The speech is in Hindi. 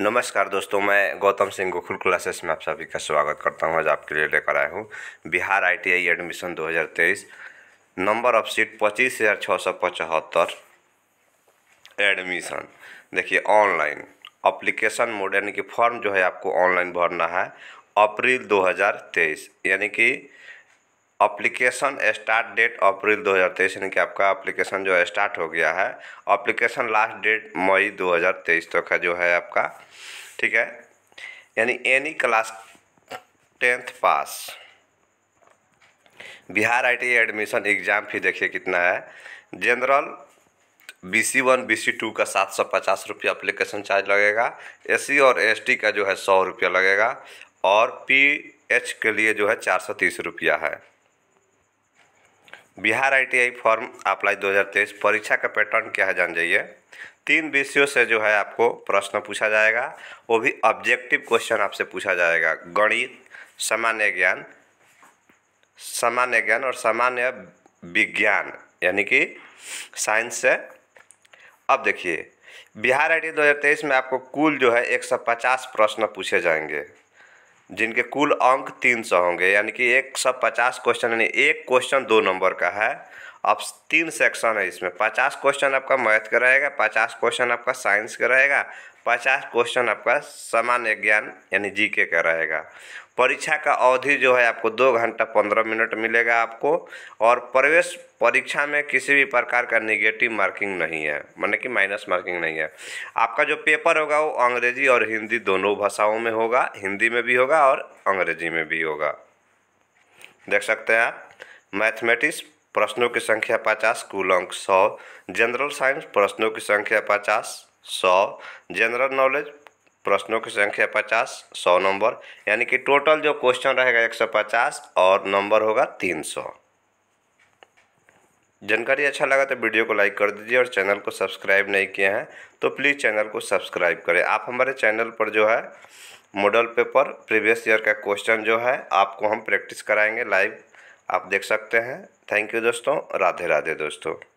नमस्कार दोस्तों मैं गौतम सिंह गोखुल क्लासेस में आप सभी का स्वागत करता हूं आज आपके लिए लेकर आया हूं Bihar ITI admission 2023 number of seat पच्चीस हज़ार छः सौ पचहत्तर एडमिशन देखिए ऑनलाइन अप्लीकेशन मोड यानी कि फॉर्म जो है आपको ऑनलाइन भरना है अप्रैल 2023 यानी कि अप्लीकेशन स्टार्ट डेट अप्रैल 2023 यानी कि आपका अप्लीकेशन जो है स्टार्ट हो गया है अप्लीकेशन लास्ट डेट मई 2023 तक है जो है आपका ठीक है यानी any class tenth pass Bihar I admission exam fee देखिए कितना है general B C one B C two का सात सौ पचास रुपया अप्लीकेशन चार्ज लगेगा ए सी और एस टी का जो है सौ रुपया लगेगा और पी एच के लिए जो है चार सौ तीस रुपया है बिहार आईटीआई फॉर्म अप्लाई 2023 परीक्षा का पैटर्न क्या है जान जाइए तीन विषयों से जो है आपको प्रश्न पूछा जाएगा वो भी ऑब्जेक्टिव क्वेश्चन आपसे पूछा जाएगा गणित सामान्य ज्ञान सामान्य ज्ञान और सामान्य विज्ञान यानी कि साइंस से अब देखिए बिहार आई टी दो में आपको कुल जो है 150 प्रश्न पूछे जाएंगे जिनके कुल अंक तीन सौ होंगे यानी कि एक सौ पचास क्वेश्चन यानी एक क्वेश्चन दो नंबर का है आप तीन सेक्शन है इसमें पचास क्वेश्चन आपका मैथ का रहेगा पचास क्वेश्चन आपका साइंस का रहेगा पचास क्वेश्चन आपका सामान्य ज्ञान यानी जीके का रहेगा परीक्षा का अवधि जो है आपको दो घंटा पंद्रह मिनट मिलेगा आपको और प्रवेश परीक्षा में किसी भी प्रकार का निगेटिव मार्किंग नहीं है माने कि माइनस मार्किंग नहीं है आपका जो पेपर होगा वो अंग्रेजी और हिंदी दोनों भाषाओं में होगा हिंदी में भी होगा और अंग्रेजी में भी होगा देख सकते हैं आप मैथमेटिक्स प्रश्नों की संख्या पचास कुल अंक सौ जनरल साइंस प्रश्नों की संख्या पचास सौ जनरल नॉलेज प्रश्नों की संख्या पचास सौ नंबर यानी कि टोटल जो क्वेश्चन रहेगा एक सौ पचास और नंबर होगा तीन सौ जानकारी अच्छा लगा तो वीडियो को लाइक कर दीजिए और चैनल को सब्सक्राइब नहीं किए हैं तो प्लीज़ चैनल को सब्सक्राइब करें आप हमारे चैनल पर जो है मॉडल पेपर प्रीवियस ईयर का क्वेश्चन जो है आपको हम प्रैक्टिस कराएंगे लाइव आप देख सकते हैं थैंक यू दोस्तों राधे राधे दोस्तों